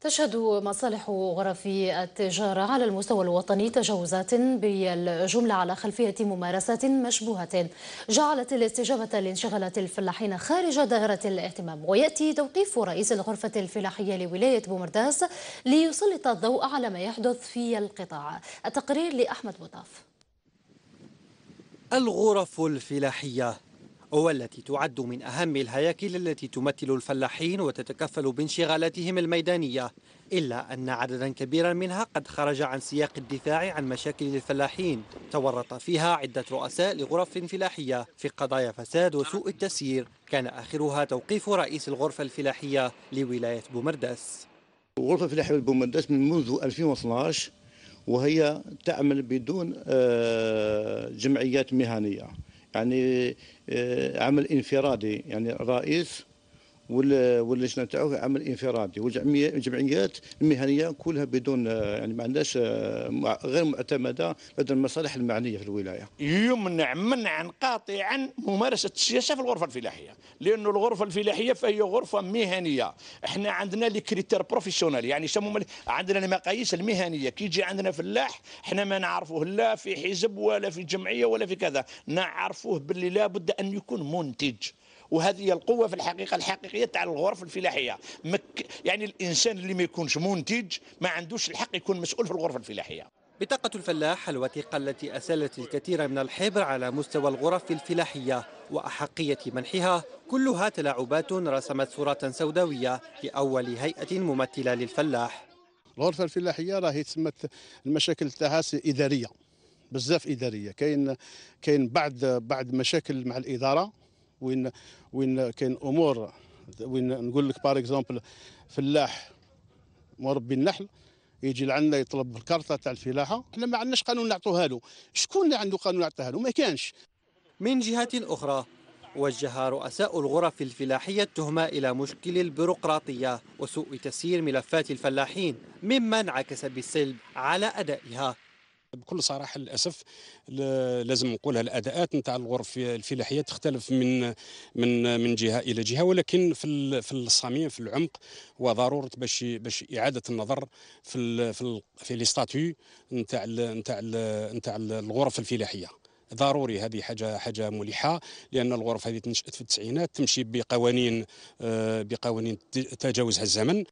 تشهد مصالح غرف التجارة على المستوى الوطني تجاوزات بالجملة على خلفية ممارسات مشبوهة جعلت الاستجابة لانشغالات الفلاحين خارج دائرة الاهتمام ويأتي توقيف رئيس الغرفة الفلاحية لولاية بومرداس ليسلط الضوء على ما يحدث في القطاع التقرير لأحمد بطاف الغرف الفلاحية والتي تعد من أهم الهياكل التي تمثل الفلاحين وتتكفل بانشغالاتهم الميدانية إلا أن عددا كبيرا منها قد خرج عن سياق الدفاع عن مشاكل الفلاحين تورط فيها عدة رؤساء لغرف فلاحية في قضايا فساد وسوء التسيير كان آخرها توقيف رئيس الغرفة الفلاحية لولاية بومرداس الغرفة الفلاحية بومرداس من منذ 2012 وهي تعمل بدون آه، جمعيات مهنيه يعني آه، عمل انفرادي يعني الرئيس واللجنه تاعو عمل انفرادي والجمعيات المهنيه كلها بدون يعني ما عندهاش غير معتمده لدى المصالح المعنيه في الولايه. يمنع منعا قاطعا ممارسه السياسه في الغرفه الفلاحيه، لأن الغرفه الفلاحيه فهي غرفه مهنيه، احنا عندنا لي كريتير بروفيسيونيل يعني يسموهم عندنا المقاييس المهنيه، كي يجي عندنا فلاح احنا ما نعرفوه لا في حزب ولا في جمعيه ولا في كذا، نعرفوه باللي لابد ان يكون منتج. وهذه هي القوه في الحقيقه الحقيقيه تاع الغرف الفلاحيه مك يعني الانسان اللي ما يكونش منتج ما عندوش الحق يكون مسؤول في الغرف الفلاحيه بطاقة الفلاح الوثيقة التي أسالت الكثير من الحبر على مستوى الغرف الفلاحية وأحقية منحها كلها تلاعبات رسمت صورة سوداوية لأول هيئة ممثلة للفلاح الغرفة الفلاحية راهي تسمت المشاكل تاعها إدارية بزاف إدارية كاين كاين بعض بعض مشاكل مع الإدارة وين وين كاين امور وين نقول لك بار اكزومبل فلاح مربي النحل يجي لعندنا يطلب الكارطه تاع الفلاحه احنا ما عندناش قانون نعطوها له شكون اللي عنده قانون نعطيها له ما كانش من جهه اخرى وجه رؤساء الغرف الفلاحية التهمة إلى مشكل البيروقراطية وسوء تسيير ملفات الفلاحين مما انعكس بالسلب على أدائها بكل صراحه للاسف لازم نقولها الاداءات نتاع الغرف الفلاحيه تختلف من من من جهه الى جهه ولكن في في الصميم في العمق وضروره باش باش اعاده النظر في الـ في الـ في لي ستاتيو نتاع نتاع نتاع الغرف الفلاحيه ضروري هذه حاجه حاجه ملحه لان الغرف هذه تنشات في التسعينات تمشي بقوانين آه، بقوانين تجاوزها الزمن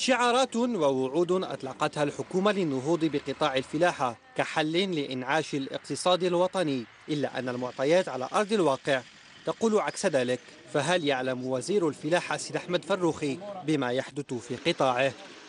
شعارات ووعود أطلقتها الحكومة للنهوض بقطاع الفلاحة كحل لإنعاش الاقتصاد الوطني إلا أن المعطيات على أرض الواقع تقول عكس ذلك فهل يعلم وزير الفلاحة سيد أحمد فروخي بما يحدث في قطاعه